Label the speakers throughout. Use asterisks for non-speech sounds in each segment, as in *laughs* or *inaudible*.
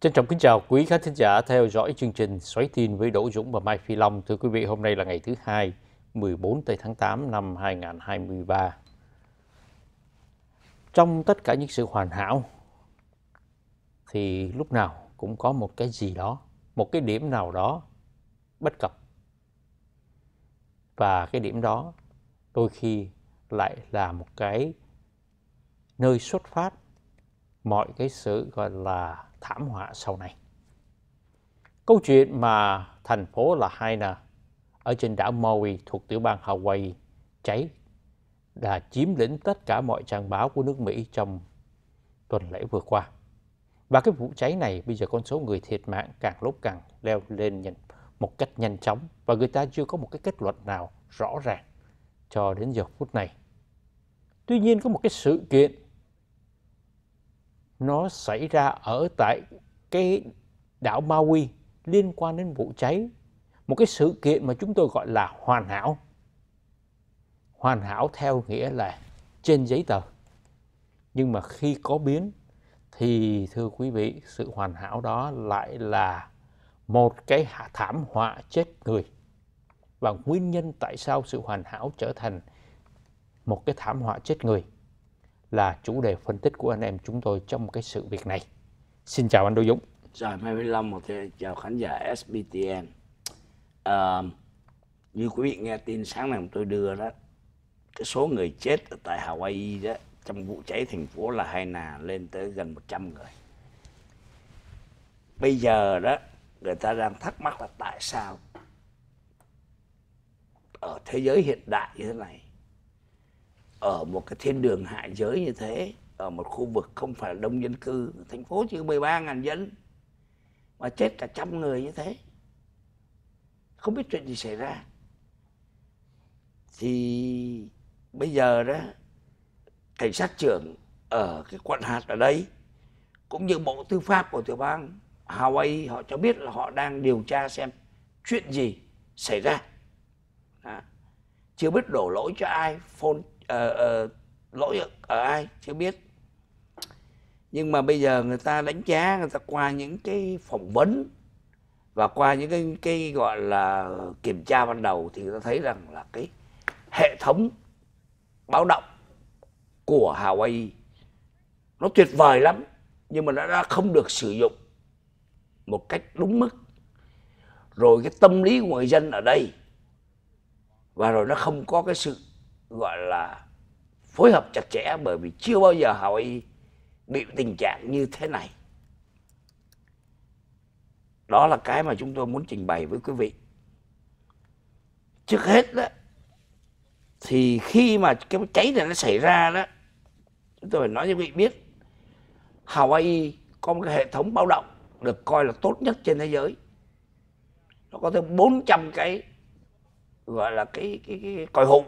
Speaker 1: Trân trọng kính chào quý khán thính giả theo dõi chương trình Xoáy tin với Đỗ Dũng và Mai Phi Long. Thưa quý vị, hôm nay là ngày thứ hai, 14 tây tháng 8 năm 2023. Trong tất cả những sự hoàn hảo thì lúc nào cũng có một cái gì đó, một cái điểm nào đó bất cập. Và cái điểm đó đôi khi lại là một cái nơi xuất phát mọi cái sự gọi là thảm họa sau này. Câu chuyện mà thành phố Lahaina ở trên đảo Maui thuộc tiểu bang Hawaii cháy đã chiếm lĩnh tất cả mọi trang báo của nước Mỹ trong tuần lễ vừa qua. Và cái vụ cháy này bây giờ con số người thiệt mạng càng lúc càng leo lên nhìn một cách nhanh chóng và người ta chưa có một cái kết luận nào rõ ràng cho đến giờ phút này. Tuy nhiên có một cái sự kiện nó xảy ra ở tại cái đảo Maui liên quan đến vụ cháy một cái sự kiện mà chúng tôi gọi là hoàn hảo hoàn hảo theo nghĩa là trên giấy tờ nhưng mà khi có biến thì thưa quý vị sự hoàn hảo đó lại là một cái thảm họa chết người và nguyên nhân tại sao sự hoàn hảo trở thành một cái thảm họa chết người là chủ đề phân tích của anh em chúng tôi trong cái sự việc này. Xin chào anh Đỗ Dũng.
Speaker 2: Chào Mai Vĩnh Long, một chào khán giả SBTN. À, như quý vị nghe tin sáng nay tôi đưa đó, cái số người chết ở tại Hawaii đó, trong vụ cháy thành phố là hai nà lên tới gần 100 người. Bây giờ đó, người ta đang thắc mắc là tại sao ở thế giới hiện đại như thế này ở một cái thiên đường hạ giới như thế ở một khu vực không phải là đông dân cư thành phố chỉ có 13 ngàn dân mà chết cả trăm người như thế không biết chuyện gì xảy ra thì bây giờ đó cảnh sát trưởng ở cái quận hạt ở đây cũng như bộ tư pháp của tiểu bang Hawaii họ cho biết là họ đang điều tra xem chuyện gì xảy ra à, chưa biết đổ lỗi cho ai phone uh, uh, lỗi ở ai chưa biết nhưng mà bây giờ người ta đánh giá người ta qua những cái phỏng vấn và qua những cái, cái gọi là kiểm tra ban đầu thì người ta thấy rằng là cái hệ thống báo động của Hawaii nó tuyệt vời lắm nhưng mà nó đã không được sử dụng một cách đúng mức rồi cái tâm lý của người dân ở đây và rồi nó không có cái sự gọi là phối hợp chặt chẽ bởi vì chưa bao giờ Hawaii bị tình trạng như thế này. Đó là cái mà chúng tôi muốn trình bày với quý vị. Trước hết đó, thì khi mà cái cháy này nó xảy ra đó, chúng tôi phải nói cho quý vị biết, Hawaii có một cái hệ thống báo động được coi là tốt nhất trên thế giới. Nó có tới 400 cái gọi là cái cái, cái, cái còi hụng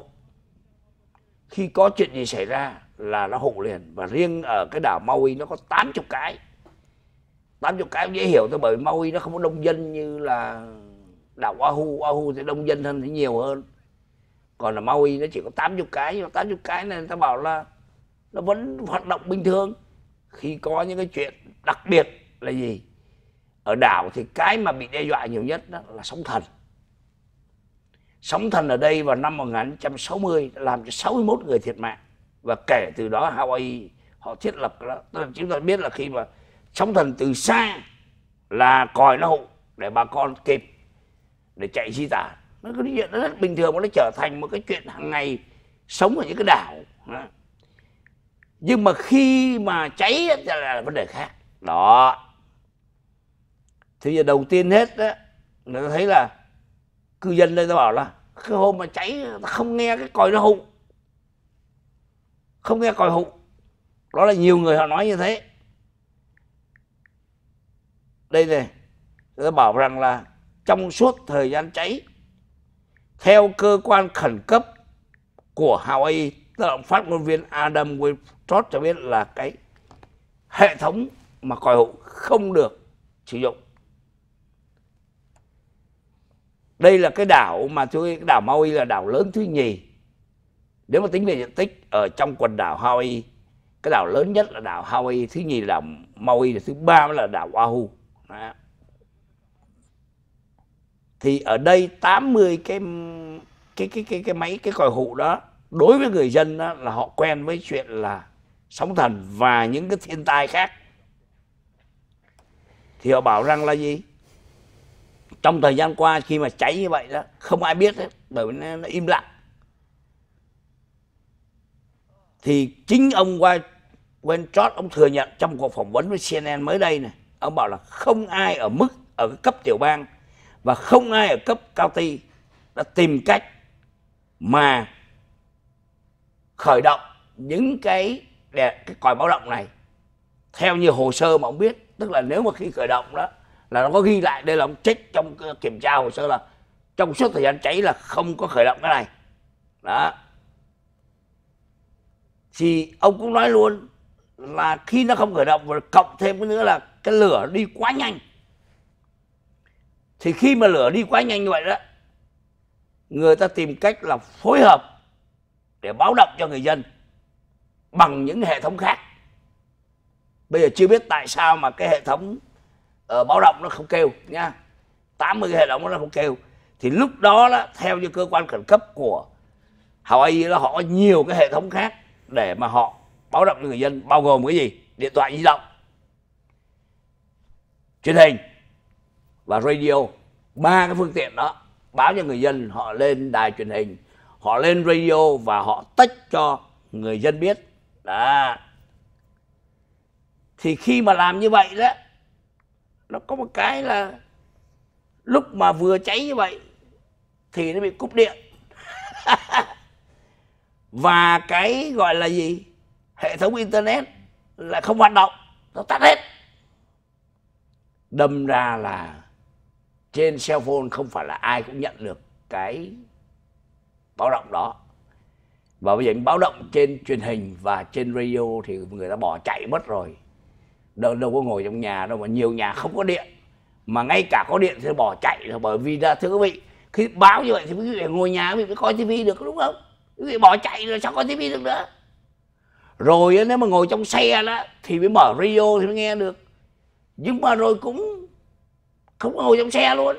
Speaker 2: khi có chuyện gì xảy ra là nó hụ liền và riêng ở cái đảo Maui nó có 80 cái 80 cái dễ hiểu thôi bởi Maui nó không có đông dân như là đảo Oahu Oahu thì đông dân hơn thì nhiều hơn còn là Maui nó chỉ có 80 cái 80 cái này ta bảo là nó vẫn hoạt động bình thường khi có những cái chuyện đặc biệt là gì ở đảo thì cái mà bị đe dọa nhiều nhất đó là sóng thần Sóng thần ở đây vào năm 1960 làm cho 61 người thiệt mạng và kể từ đó Hawaii họ thiết lập đó. tức là chúng ta biết là khi mà sóng thần từ xa là còi nó hụ để bà con kịp để chạy di tản nó cái chuyện nó rất bình thường mà nó trở thành một cái chuyện hàng ngày sống ở những cái đảo đó. nhưng mà khi mà cháy thì là, là vấn đề khác đó thì giờ đầu tiên hết đó người ta thấy là cư dân đây ta bảo là cái hôm mà cháy không nghe cái còi nó hụng không nghe còi hụng đó là nhiều người họ nói như thế đây này người ta bảo rằng là trong suốt thời gian cháy theo cơ quan khẩn cấp của Hawaii tức là phát ngôn viên Adam Wingstrot cho biết là cái hệ thống mà còi hụ không được sử dụng đây là cái đảo mà tôi đảo Maui là đảo lớn thứ nhì nếu mà tính về diện tích ở trong quần đảo Hawaii cái đảo lớn nhất là đảo Hawaii thứ nhì là đảo Maui thứ ba là đảo Oahu Đó. thì ở đây 80 cái cái cái cái cái máy cái còi hụ đó đối với người dân đó là họ quen với chuyện là sóng thần và những cái thiên tai khác thì họ bảo rằng là gì trong thời gian qua khi mà cháy như vậy đó không ai biết hết bởi vì nó, nó im lặng thì chính ông Wayne Trot ông thừa nhận trong cuộc phỏng vấn với CNN mới đây này ông bảo là không ai ở mức ở cái cấp tiểu bang và không ai ở cấp cao county đã tìm cách mà khởi động những cái cái còi báo động này theo như hồ sơ mà ông biết tức là nếu mà khi khởi động đó là nó có ghi lại đây là ông chết trong kiểm tra hồ sơ là trong suốt thời gian cháy là không có khởi động cái này đó thì ông cũng nói luôn là khi nó không khởi động và cộng thêm cái nữa là cái lửa đi quá nhanh thì khi mà lửa đi quá nhanh như vậy đó người ta tìm cách là phối hợp để báo động cho người dân bằng những hệ thống khác bây giờ chưa biết tại sao mà cái hệ thống uh, báo động nó không kêu nha 80 cái hệ động nó không kêu thì lúc đó đó theo như cơ quan khẩn cấp của Hawaii là họ có nhiều cái hệ thống khác để mà họ báo động cho người dân bao gồm cái gì điện thoại di động truyền hình và radio ba cái phương tiện đó báo cho người dân họ lên đài truyền hình họ lên radio và họ tách cho người dân biết đó thì khi mà làm như vậy đó nó có một cái là lúc mà vừa cháy như vậy thì nó bị cúp điện *laughs* và cái gọi là gì hệ thống internet là không hoạt động nó tắt hết đâm ra là trên cell phone không phải là ai cũng nhận được cái báo động đó và bây giờ báo động trên truyền hình và trên radio thì người ta bỏ chạy mất rồi đâu đâu có ngồi trong nhà đâu mà nhiều nhà không có điện mà ngay cả có điện thì bỏ chạy rồi bởi vì là thưa quý vị khi báo như vậy thì quý vị ngồi nhà quý vị mới coi tivi được đúng không quý vị bỏ chạy rồi sao coi tivi được nữa rồi nếu mà ngồi trong xe đó thì mới mở radio thì mới nghe được nhưng mà rồi cũng không ngồi trong xe luôn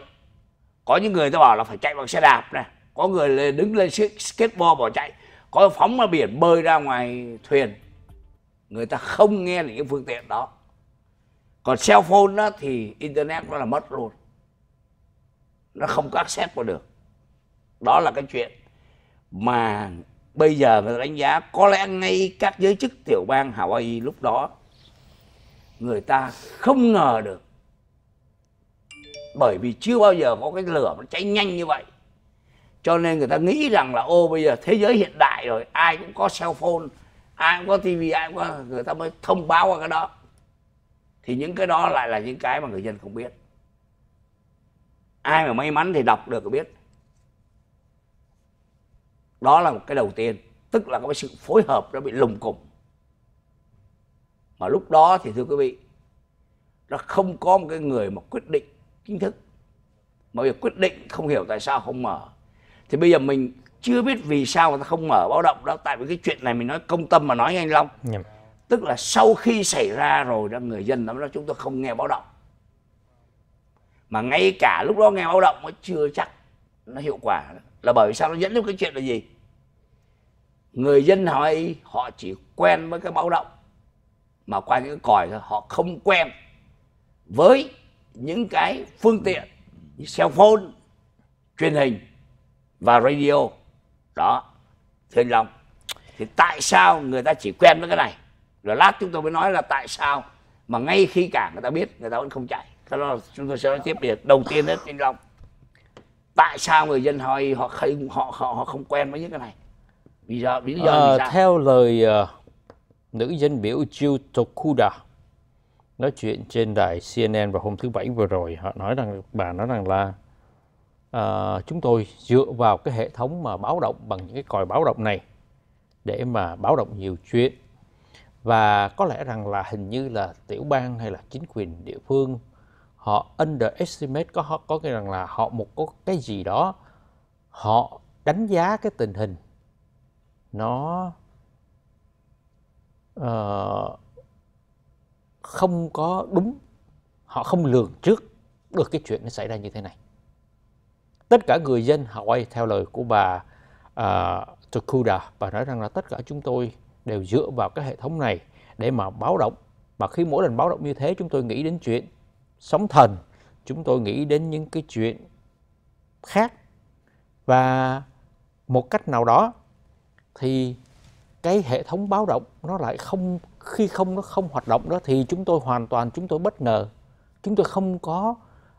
Speaker 2: có những người ta bảo là phải chạy bằng xe đạp này có người đứng lên skateboard bỏ chạy có phóng ra biển bơi ra ngoài thuyền người ta không nghe được cái phương tiện đó còn cell phone đó thì internet nó là mất luôn nó không có access vào được đó là cái chuyện mà bây giờ người ta đánh giá có lẽ ngay các giới chức tiểu bang Hawaii lúc đó người ta không ngờ được bởi vì chưa bao giờ có cái lửa nó cháy nhanh như vậy cho nên người ta nghĩ rằng là ô bây giờ thế giới hiện đại rồi ai cũng có cell phone ai cũng có tivi ai cũng có người ta mới thông báo qua cái đó thì những cái đó lại là những cái mà người dân không biết ai mà may mắn thì đọc được biết đó là một cái đầu tiên tức là có cái sự phối hợp nó bị lùng củng mà lúc đó thì thưa quý vị nó không có một cái người mà quyết định chính thức mà việc quyết định không hiểu tại sao không mở thì bây giờ mình chưa biết vì sao người ta không mở báo động đó tại vì cái chuyện này mình nói công tâm mà nói với long yeah. Dạ tức là sau khi xảy ra rồi đó người dân nói chúng tôi không nghe báo động mà ngay cả lúc đó nghe báo động nó chưa chắc nó hiệu quả là bởi vì sao nó dẫn đến cái chuyện là gì người dân hỏi họ chỉ quen với cái báo động mà qua những cái còi thôi họ không quen với những cái phương tiện như cell phone truyền hình và radio đó thưa anh long thì tại sao người ta chỉ quen với cái này rồi lát chúng tôi mới nói là tại sao mà ngay khi cả người ta biết người ta vẫn không chạy cái đó chúng tôi sẽ nói tiếp biệt đầu tiên hết anh long tại sao người dân họ họ không họ họ, họ không quen với những cái này
Speaker 1: vì giờ vì giờ theo lời uh, nữ dân biểu Jill Tokuda nói chuyện trên đài CNN vào hôm thứ bảy vừa rồi họ nói rằng bà nói rằng là uh, chúng tôi dựa vào cái hệ thống mà báo động bằng những cái còi báo động này để mà báo động nhiều chuyện và có lẽ rằng là hình như là tiểu bang hay là chính quyền địa phương họ underestimate có họ có cái rằng là họ một có cái gì đó họ đánh giá cái tình hình nó uh, không có đúng họ không lường trước được cái chuyện nó xảy ra như thế này tất cả người dân họ quay theo lời của bà uh, Tokuda bà nói rằng là tất cả chúng tôi đều dựa vào cái hệ thống này để mà báo động. Mà khi mỗi lần báo động như thế chúng tôi nghĩ đến chuyện sóng thần, chúng tôi nghĩ đến những cái chuyện khác. Và một cách nào đó thì cái hệ thống báo động nó lại không khi không nó không hoạt động đó thì chúng tôi hoàn toàn chúng tôi bất ngờ. Chúng tôi không có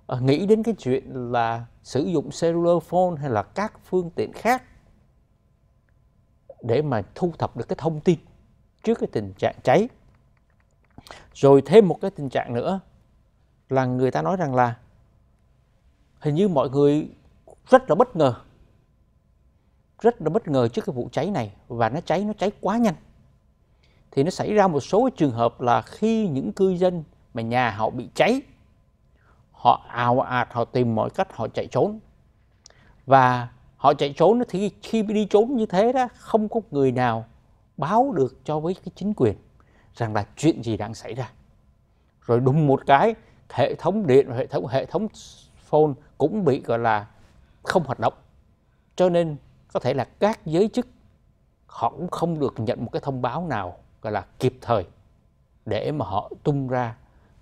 Speaker 1: ờ, nghĩ đến cái chuyện là sử dụng cellular phone hay là các phương tiện khác để mà thu thập được cái thông tin trước cái tình trạng cháy rồi thêm một cái tình trạng nữa là người ta nói rằng là hình như mọi người rất là bất ngờ rất là bất ngờ trước cái vụ cháy này và nó cháy nó cháy quá nhanh thì nó xảy ra một số trường hợp là khi những cư dân mà nhà họ bị cháy họ ào ạt họ tìm mọi cách họ chạy trốn và họ chạy trốn thì khi đi trốn như thế đó không có người nào báo được cho với cái chính quyền rằng là chuyện gì đang xảy ra rồi đùng một cái hệ thống điện hệ thống hệ thống phone cũng bị gọi là không hoạt động cho nên có thể là các giới chức họ cũng không được nhận một cái thông báo nào gọi là kịp thời để mà họ tung ra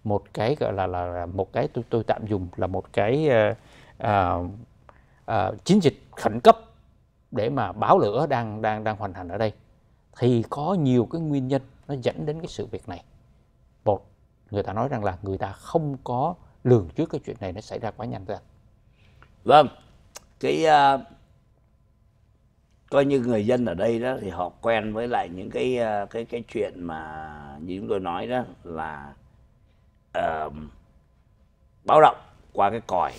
Speaker 1: một cái gọi là là một cái tôi tôi tạm dùng là một cái uh, uh, uh, chiến dịch khẩn cấp để mà báo lửa đang đang đang hoàn thành ở đây thì có nhiều cái nguyên nhân nó dẫn đến cái sự việc này một người ta nói rằng là người ta không có lường trước cái chuyện này nó xảy ra quá nhanh ra
Speaker 2: vâng cái uh, coi như người dân ở đây đó thì họ quen với lại những cái uh, cái cái chuyện mà như chúng tôi nói đó là uh, báo động qua cái còi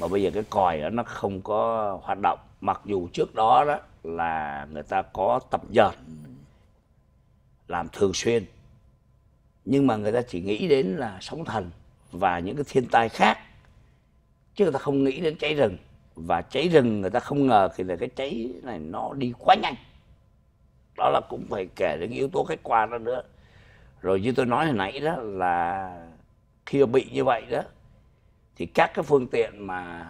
Speaker 2: mà bây giờ cái còi đó nó không có hoạt động mặc dù trước đó đó là người ta có tập dợt làm thường xuyên nhưng mà người ta chỉ nghĩ đến là sóng thần và những cái thiên tai khác chứ người ta không nghĩ đến cháy rừng và cháy rừng người ta không ngờ thì là cái cháy này nó đi quá nhanh đó là cũng phải kể đến yếu tố khách quan đó nữa rồi như tôi nói hồi nãy đó là khi bị như vậy đó thì các cái phương tiện mà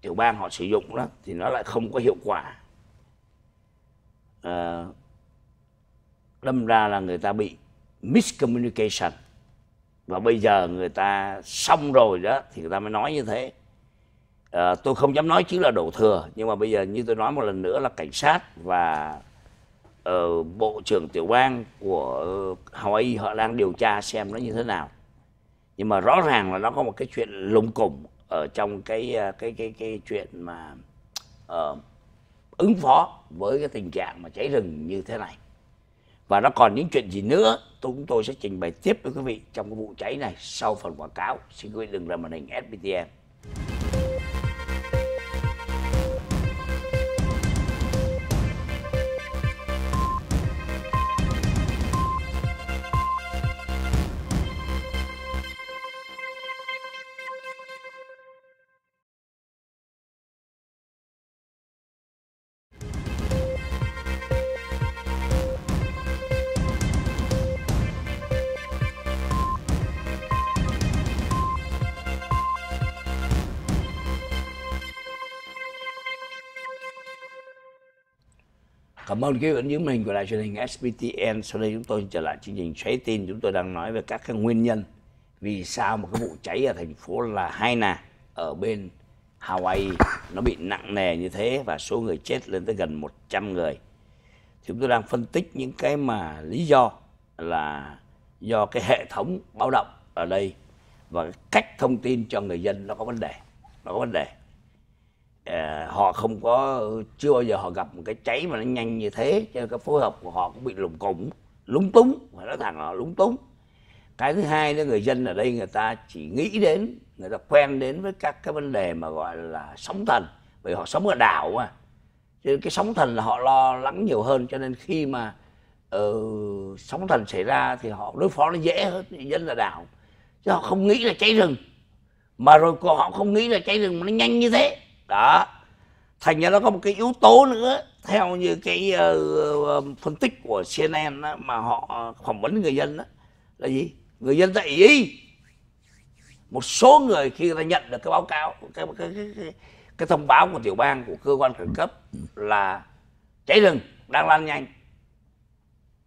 Speaker 2: tiểu bang họ sử dụng đó thì nó lại không có hiệu quả à, ờ, lâm ra là người ta bị miscommunication và bây giờ người ta xong rồi đó thì người ta mới nói như thế à, tôi không dám nói chứ là đổ thừa nhưng mà bây giờ như tôi nói một lần nữa là cảnh sát và uh, bộ trưởng tiểu bang của Hawaii họ đang điều tra xem nó như thế nào nhưng mà rõ ràng là nó có một cái chuyện lùng củng ở trong cái cái ờ, cái cái, cái chuyện mà uh, ứng phó với cái tình trạng mà cháy rừng như thế này và nó còn những chuyện gì nữa chúng tôi sẽ trình bày tiếp với quý vị trong cái vụ cháy này sau phần quảng cáo xin quý vị đừng rời màn hình SBTM. Cảm ơn quý vị đến với mình của đài truyền hình SBTN Sau đây chúng tôi trở lại chương trình xoáy tin. Chúng tôi đang nói về các cái nguyên nhân vì sao một cái vụ cháy ở thành phố là Haina ở bên Hawaii nó bị nặng nề như thế và số người chết lên tới gần 100 người. Thì chúng tôi đang phân tích những cái mà lý do là do cái hệ thống báo động ở đây và cách thông tin cho người dân nó có vấn đề, nó có vấn đề. Ờ, họ không có chưa bao giờ họ gặp một cái cháy mà nó nhanh như thế cho nên cái phối hợp của họ cũng bị lủng củng lúng túng phải nói thẳng là lúng túng cái thứ hai nữa người dân ở đây người ta chỉ nghĩ đến người ta quen đến với các cái vấn đề mà gọi là sóng thần bởi họ sống ở đảo mà cho nên cái sóng thần là họ lo lắng nhiều hơn cho nên khi mà uh, sóng thần xảy ra thì họ đối phó nó dễ hơn dân là đảo chứ họ không nghĩ là cháy rừng mà rồi họ không nghĩ là cháy rừng mà nó nhanh như thế đó thành ra nó có một cái yếu tố nữa theo như cái uh, phân tích của CNN đó, mà họ phỏng vấn người dân đó, là gì người dân ta ý, ý một số người khi người ta nhận được cái báo cáo cái cái, cái, cái, cái thông báo của tiểu bang của cơ quan khẩn cấp là cháy rừng đang lan nhanh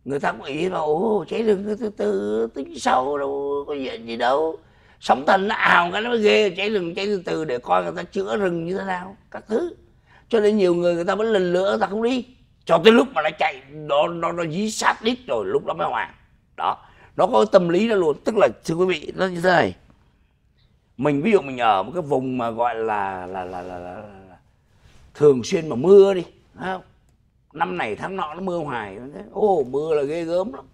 Speaker 2: người ta cũng ý là ồ cháy rừng từ từ tính sau đâu có chuyện gì đâu sóng thần nó ào cái nó mới ghê cháy rừng cháy từ từ để coi người ta chữa rừng như thế nào các thứ cho nên nhiều người người ta vẫn lần lửa người ta không đi cho tới lúc mà nó chạy nó nó nó dí sát đít rồi lúc đó mới hoàng đó nó có tâm lý đó luôn tức là thưa quý vị nó như thế này mình ví dụ mình ở một cái vùng mà gọi là là là là, là, là thường xuyên mà mưa đi không? năm này tháng nọ nó mưa hoài ô mưa là ghê gớm lắm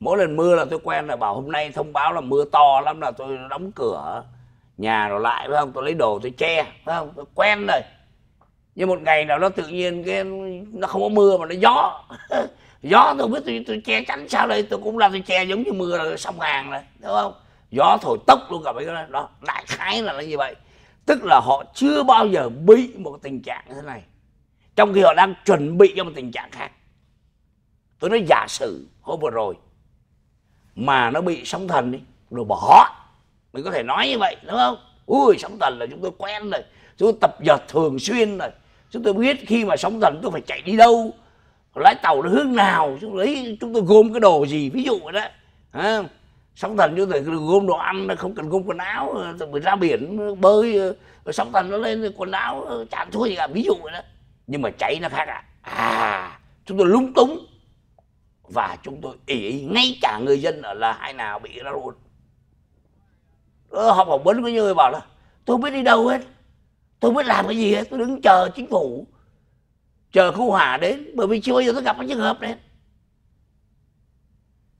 Speaker 2: mỗi lần mưa là tôi quen là bảo hôm nay thông báo là mưa to lắm là tôi đóng cửa nhà nó lại phải không tôi lấy đồ tôi che phải không tôi quen rồi nhưng một ngày nào đó tự nhiên cái nó không có mưa mà nó gió *laughs* gió tôi biết tôi, tôi che chắn sao đây tôi cũng làm tôi che giống như mưa là xong hàng rồi đúng không gió thổi tốc luôn cả mấy cái đó, đó đại khái là, là như vậy tức là họ chưa bao giờ bị một tình trạng như thế này trong khi họ đang chuẩn bị cho một tình trạng khác tôi nói giả sử hôm vừa rồi mà nó bị sóng thần đi rồi bỏ mình có thể nói như vậy đúng không ui sóng thần là chúng tôi quen rồi chúng tôi tập dượt thường xuyên rồi chúng tôi biết khi mà sóng thần tôi phải chạy đi đâu lái tàu nó hướng nào chúng lấy chúng tôi gom cái đồ gì ví dụ vậy đó à, sóng thần chúng tôi gom đồ ăn không cần gom quần áo mình ra biển bơi sóng thần nó lên quần áo chả thua gì cả ví dụ vậy đó nhưng mà chạy nó khác à. à chúng tôi lúng túng và chúng tôi ý ngay cả người dân ở là hai nào bị đó luôn ờ, học phỏng vấn có như người bảo là tôi không biết đi đâu hết tôi không biết làm cái gì hết tôi đứng chờ chính phủ chờ khu hỏa đến bởi vì chưa bao giờ tôi gặp cái trường hợp đấy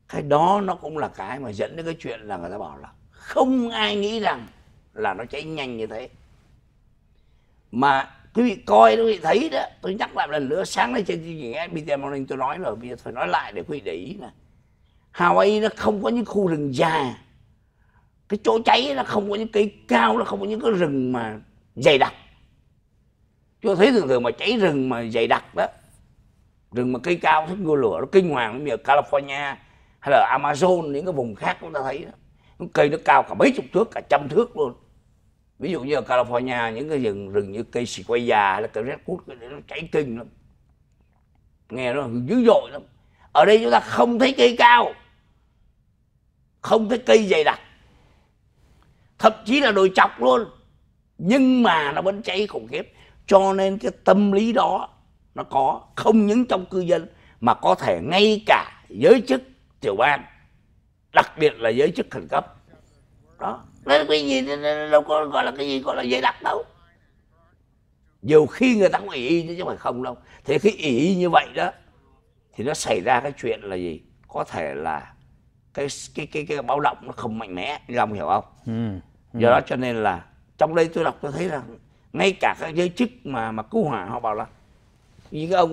Speaker 2: cái đó nó cũng là cái mà dẫn đến cái chuyện là người ta bảo là không ai nghĩ rằng là nó cháy nhanh như thế mà quý vị coi quý vị thấy đó tôi nhắc lại lần nữa sáng nay trên chương trình SBT Morning tôi nói rồi bây giờ phải nói lại để quý vị để ý này Hawaii nó không có những khu rừng già cái chỗ cháy nó không có những cây cao nó không có những cái rừng mà dày đặc tôi thấy thường thường mà cháy rừng mà dày đặc đó rừng mà cây cao thích ngôi lửa nó kinh hoàng như California hay là Amazon những cái vùng khác chúng ta thấy đó cây nó cao cả mấy chục thước cả trăm thước luôn ví dụ như ở California những cái rừng rừng như cây xì quay già là cây redwood nó cháy kinh lắm nghe nó dữ dội lắm ở đây chúng ta không thấy cây cao không thấy cây dày đặc thậm chí là đồi chọc luôn nhưng mà nó vẫn cháy khủng khiếp cho nên cái tâm lý đó nó có không những trong cư dân mà có thể ngay cả giới chức tiểu bang đặc biệt là giới chức khẩn cấp đó nó cái gì nó đâu có gọi là cái gì gọi là dễ đặt đâu nhiều khi người ta cũng ỷ y chứ không phải không đâu thế khi ỷ như vậy đó thì nó xảy ra cái chuyện là gì có thể là cái cái cái cái báo động nó không mạnh mẽ lòng hiểu không ừ. ừ. do đó cho nên là trong đây tôi đọc tôi thấy là ngay cả các giới chức mà mà cứu hỏa họ bảo là như cái ông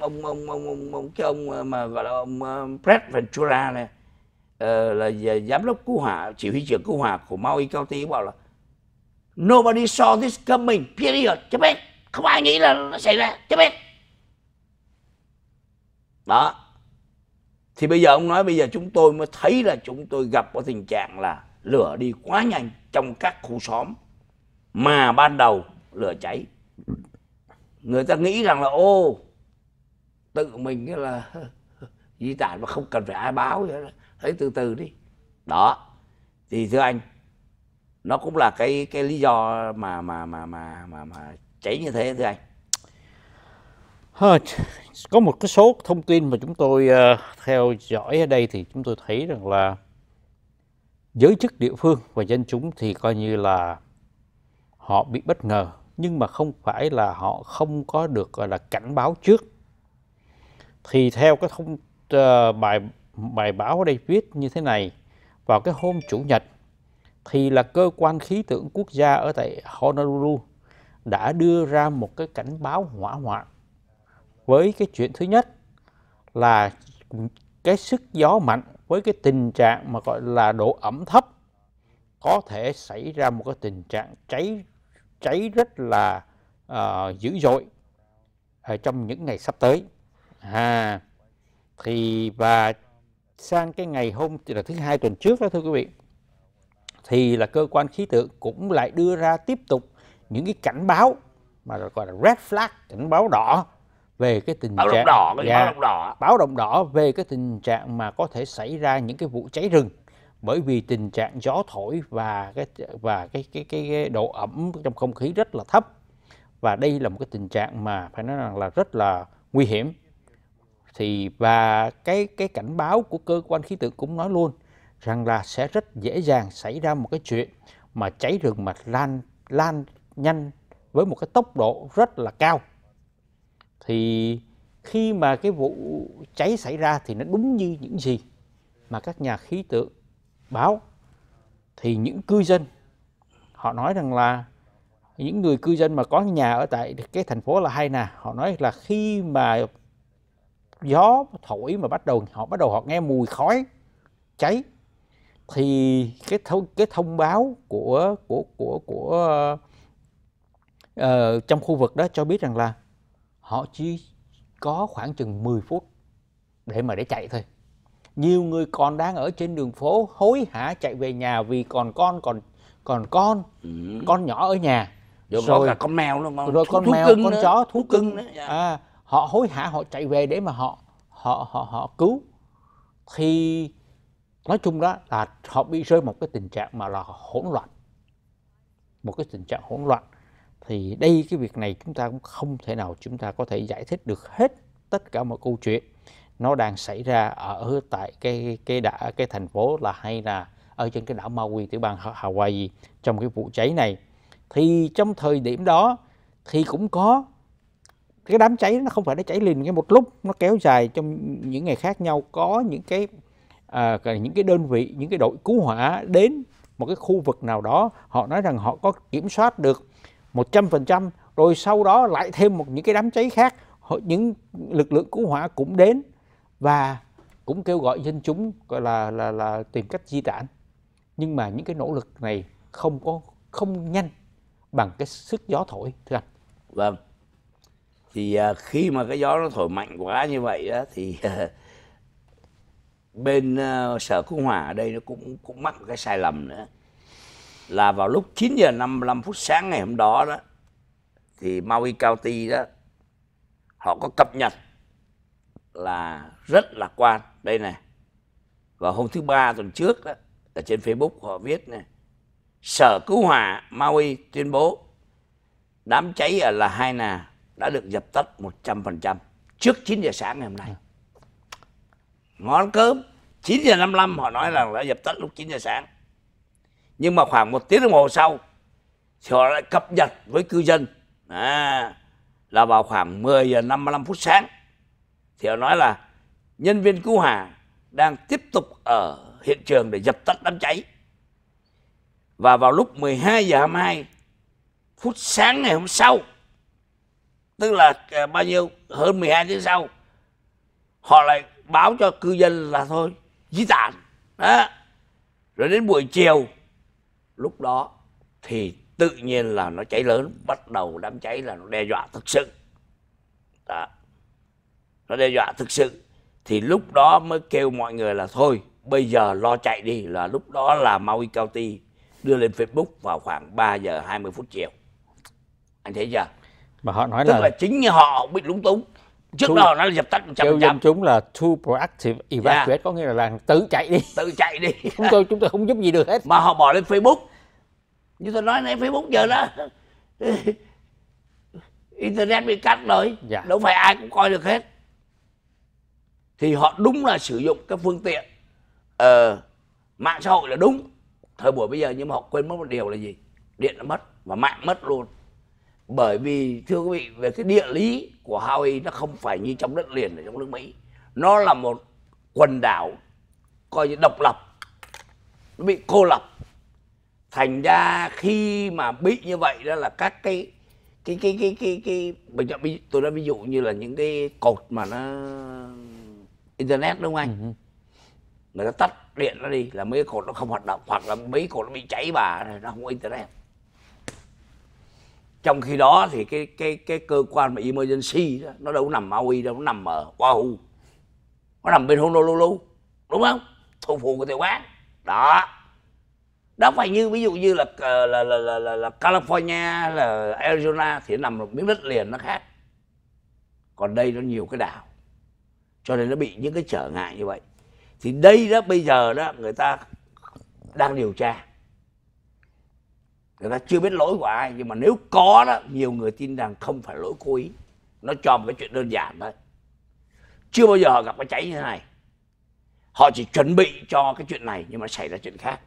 Speaker 2: ông ông ông ông, ông cái ông mà gọi là ông uh, Brett Ventura này Ờ, là giám đốc cứu hỏa chỉ huy trưởng cứu hỏa của Maui County bảo là nobody saw this coming period chấp hết không ai nghĩ là nó xảy ra chấp biết. đó thì bây giờ ông nói bây giờ chúng tôi mới thấy là chúng tôi gặp có tình trạng là lửa đi quá nhanh trong các khu xóm mà ban đầu lửa cháy người ta nghĩ rằng là ô tự mình là *laughs* di tản mà không cần phải ai báo vậy đó thấy từ từ đi đó thì thưa anh nó cũng là cái cái lý do mà mà mà mà mà, mà cháy như thế thưa
Speaker 1: anh có một cái số thông tin mà chúng tôi ờ, theo dõi ở đây thì chúng tôi thấy rằng là giới chức địa phương và dân chúng thì coi như là họ bị bất ngờ nhưng mà không phải là họ không có được gọi là cảnh báo trước thì theo cái thông uh, bài bài báo ở đây viết như thế này vào cái hôm chủ nhật thì là cơ quan khí tượng quốc gia ở tại Honolulu đã đưa ra một cái cảnh báo hỏa hoạn với cái chuyện thứ nhất là cái sức gió mạnh với cái tình trạng mà gọi là độ ẩm thấp có thể xảy ra một cái tình trạng cháy cháy rất là uh, dữ dội ở ờ, trong những ngày sắp tới à, thì và sang cái ngày hôm là thứ hai tuần trước đó thưa quý vị thì là cơ quan khí tượng cũng lại đưa ra tiếp tục những cái cảnh báo mà gọi là red flag cảnh báo đỏ về cái tình báo trạng động đỏ, cái dạ, báo động đỏ báo động đỏ về cái tình trạng mà có thể xảy ra những cái vụ cháy rừng bởi vì tình trạng gió thổi và cái và cái cái cái, cái độ ẩm trong không khí rất là thấp và đây là một cái tình trạng mà phải nói rằng là rất là nguy hiểm thì và cái cái cảnh báo của cơ quan khí tượng cũng nói luôn rằng là sẽ rất dễ dàng xảy ra một cái chuyện mà cháy rừng mà lan lan nhanh với một cái tốc độ rất là cao thì khi mà cái vụ cháy xảy ra thì nó đúng như những gì mà các nhà khí tượng báo thì những cư dân họ nói rằng là những người cư dân mà có nhà ở tại cái thành phố là hay nè họ nói là khi mà gió thổi mà bắt đầu họ bắt đầu họ nghe mùi khói cháy thì cái thông cái thông báo của của của của uh, trong khu vực đó cho biết rằng là họ chỉ có khoảng chừng 10 phút để mà để chạy thôi nhiều người còn đang ở trên đường phố hối hả chạy về nhà vì còn con còn còn con ừ. con nhỏ ở nhà rồi, rồi cả con mèo luôn không? rồi con thú mèo cưng con nữa. chó thú, thú cưng, cưng nữa. Dạ. à họ hối hả họ chạy về để mà họ họ họ họ cứu thì nói chung đó là họ bị rơi một cái tình trạng mà là hỗn loạn một cái tình trạng hỗn loạn thì đây cái việc này chúng ta cũng không thể nào chúng ta có thể giải thích được hết tất cả mọi câu chuyện nó đang xảy ra ở tại cái cái đã cái thành phố là hay là ở trên cái đảo Maui tiểu bang Hawaii trong cái vụ cháy này thì trong thời điểm đó thì cũng có cái đám cháy nó không phải nó cháy liền cái một lúc nó kéo dài trong những ngày khác nhau có những cái à, những cái đơn vị những cái đội cứu hỏa đến một cái khu vực nào đó họ nói rằng họ có kiểm soát được 100% rồi sau đó lại thêm một những cái đám cháy khác họ, những lực lượng cứu hỏa cũng đến và cũng kêu gọi dân chúng gọi là là là tìm cách di tản nhưng mà những cái nỗ lực này không có không nhanh bằng cái sức gió thổi thưa anh vâng
Speaker 2: thì à, khi mà cái gió nó thổi mạnh quá như vậy đó thì à, bên à, sở cứu hỏa ở đây nó cũng cũng mắc một cái sai lầm nữa là vào lúc 9 giờ 55 phút sáng ngày hôm đó đó thì Maui County đó họ có cập nhật là rất lạc quan đây này và hôm thứ ba tuần trước đó ở trên Facebook họ viết này sở cứu hỏa Maui tuyên bố đám cháy ở là hai nà đã được dập tắt 100% trước 9 giờ sáng ngày hôm nay. Ngón cơm 9 giờ 55 họ nói là đã dập tắt lúc 9 giờ sáng. Nhưng mà khoảng một tiếng đồng hồ sau thì họ lại cập nhật với cư dân à, là vào khoảng 10 giờ 55 phút sáng thì họ nói là nhân viên cứu hỏa đang tiếp tục ở hiện trường để dập tắt đám cháy. Và vào lúc 12 giờ 22 phút sáng ngày hôm sau tức là à, bao nhiêu hơn 12 tiếng sau họ lại báo cho cư dân là thôi di tản đó rồi đến buổi chiều lúc đó thì tự nhiên là nó cháy lớn bắt đầu đám cháy là nó đe dọa thực sự đó. nó đe dọa thực sự thì lúc đó mới kêu mọi người là thôi bây giờ lo chạy đi là lúc đó là Maui County đưa lên Facebook vào khoảng 3 giờ 20 phút chiều anh thấy chưa
Speaker 1: mà họ nói tức là, là
Speaker 2: chính họ bị lúng túng trước two, đó nó là dập tắt một trăm phần chúng
Speaker 1: là too proactive evacuate yeah. Dạ. có nghĩa là, là tự chạy đi tự chạy đi *laughs* chúng tôi chúng tôi không giúp gì được hết mà họ bỏ lên facebook như tôi nói nãy facebook giờ đó
Speaker 2: *laughs* internet bị cắt rồi yeah. Dạ. đâu phải ai cũng coi được hết thì họ đúng là sử dụng các phương tiện uh, mạng xã hội là đúng thời buổi bây giờ nhưng mà họ quên mất một điều là gì điện đã mất và mạng mất luôn bởi vì thưa quý vị về cái địa lý của Hawaii nó không phải như trong đất liền ở trong nước Mỹ nó là một quần đảo coi như độc lập nó bị cô lập thành ra khi mà bị như vậy đó là các cái cái cái cái cái cái mình cho tôi đã ví dụ như là những cái cột mà nó internet đúng không anh ừ người ta tắt điện nó đi là mấy cột nó không hoạt động hoặc là mấy cột nó bị cháy bà này nó không có internet trong khi đó thì cái cái cái cơ quan mà emergency đó, nó đâu có nằm Maui đâu nó nằm ở Oahu nó nằm bên Honolulu đúng không thủ phụ của Tây Quán đó đó phải như ví dụ như là ờ, là là là, là, là California là Arizona thì nằm một miếng đất liền nó khác còn đây nó nhiều cái đảo cho nên nó bị những cái trở ngại như vậy thì đây đó bây giờ đó người ta đang điều tra người ta chưa biết lỗi của ai nhưng mà nếu có đó nhiều người tin rằng không phải lỗi cố ý nó cho một cái chuyện đơn giản thôi chưa bao giờ họ gặp cái cháy như thế này họ chỉ chuẩn bị cho cái chuyện này nhưng mà xảy ra chuyện khác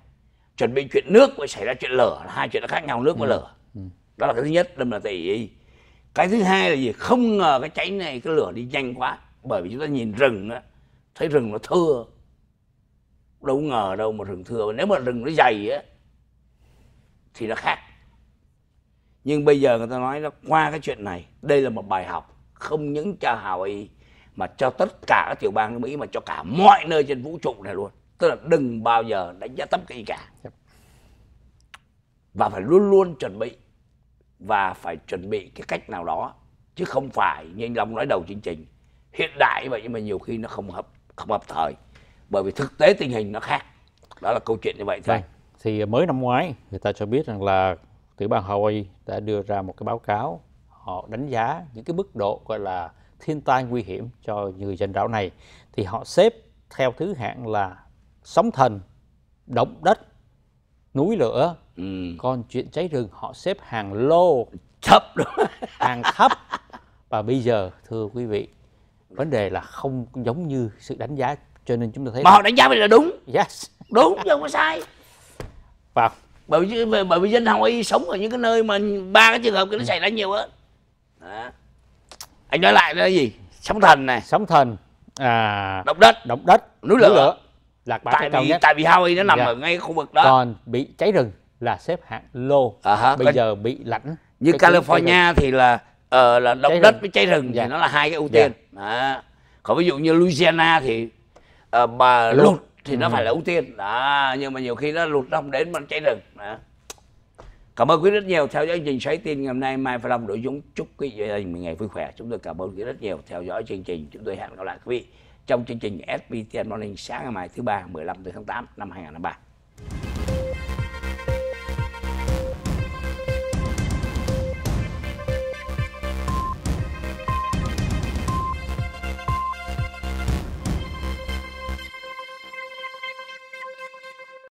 Speaker 2: chuẩn bị chuyện nước mới xảy ra chuyện lửa hai chuyện nó khác nhau nước và ừ. lửa ừ. đó là cái thứ nhất đâm là tỷ cái thứ hai là gì không ngờ cái cháy này cái lửa đi nhanh quá bởi vì chúng ta nhìn rừng á thấy rừng nó thưa đâu ngờ đâu mà rừng thưa nếu mà rừng nó dày á thì nó khác nhưng bây giờ người ta nói là qua cái chuyện này đây là một bài học không những cho Hawaii mà cho tất cả các tiểu bang nước mỹ mà cho cả mọi nơi trên vũ trụ này luôn tức là đừng bao giờ đánh giá thấp cái gì cả và phải luôn luôn chuẩn bị và phải chuẩn bị cái cách nào đó chứ không phải như anh Long nói đầu chương trình hiện đại vậy nhưng mà nhiều khi nó không hợp không hợp thời bởi vì thực tế tình hình nó khác đó là câu chuyện như vậy thôi vâng
Speaker 1: thì mới năm ngoái người ta cho biết rằng là tiểu bang Hawaii đã đưa ra một cái báo cáo họ đánh giá những cái mức độ gọi là thiên tai nguy hiểm cho người dân đảo này thì họ xếp theo thứ hạng là sóng thần, động đất, núi lửa, ừ. còn chuyện cháy rừng họ xếp hàng lô thấp *laughs* hàng thấp và bây giờ thưa quý vị vấn đề là không giống như sự đánh giá cho nên chúng ta thấy mà là... họ đánh giá vậy là đúng yes
Speaker 2: đúng chứ không có sai
Speaker 1: vào Bởi vì bởi vì dân Hồng sống ở những cái nơi mà ba cái
Speaker 2: trường hợp cái nó ừ. xảy ra nhiều hơn. Đó. Ừ.
Speaker 1: Anh nói lại là gì? Sóng thần này, sóng thần, à động đất, động đất, núi lửa. Núi lửa là bãi tại vì, Tại vì Hawaii nó nằm dạ. ở ngay khu vực đó. Còn bị cháy rừng là xếp hạng lô. À, Bây giờ bị lãnh. Như California thì là uh, là động cháy đất rừng.
Speaker 2: với cháy rừng dạ. thì nó là hai cái ưu dạ. tiên. Dạ. À. Còn ví dụ như Louisiana thì uh, ờ, mà lụt thì ừ. nó phải ừ. là ưu tiên đó nhưng mà nhiều khi nó lụt đông đến mà nó cháy rừng đó. cảm ơn quý rất nhiều theo dõi chương trình xoáy tin ngày hôm nay mai phải long đội chúng chúc quý gia đình mình ngày vui khỏe chúng tôi cảm ơn quý rất nhiều theo dõi chương trình chúng tôi hẹn gặp lại quý vị trong chương trình SBTN Morning sáng ngày mai thứ ba 15 tháng 8 năm 2023